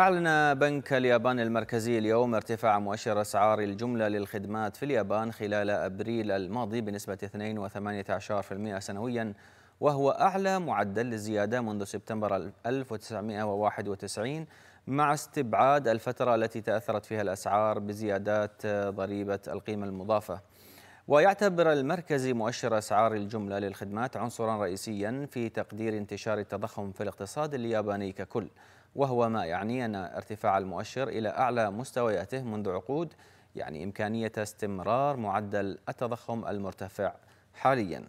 أعلن بنك اليابان المركزي اليوم ارتفاع مؤشر أسعار الجملة للخدمات في اليابان خلال أبريل الماضي بنسبة 2.18% سنويا وهو أعلى معدل للزيادة منذ سبتمبر 1991 مع استبعاد الفترة التي تأثرت فيها الأسعار بزيادات ضريبة القيمة المضافة ويعتبر المركز مؤشر أسعار الجملة للخدمات عنصرا رئيسيا في تقدير انتشار التضخم في الاقتصاد الياباني ككل وهو ما يعني أن ارتفاع المؤشر إلى أعلى مستوياته منذ عقود يعني إمكانية استمرار معدل التضخم المرتفع حالياً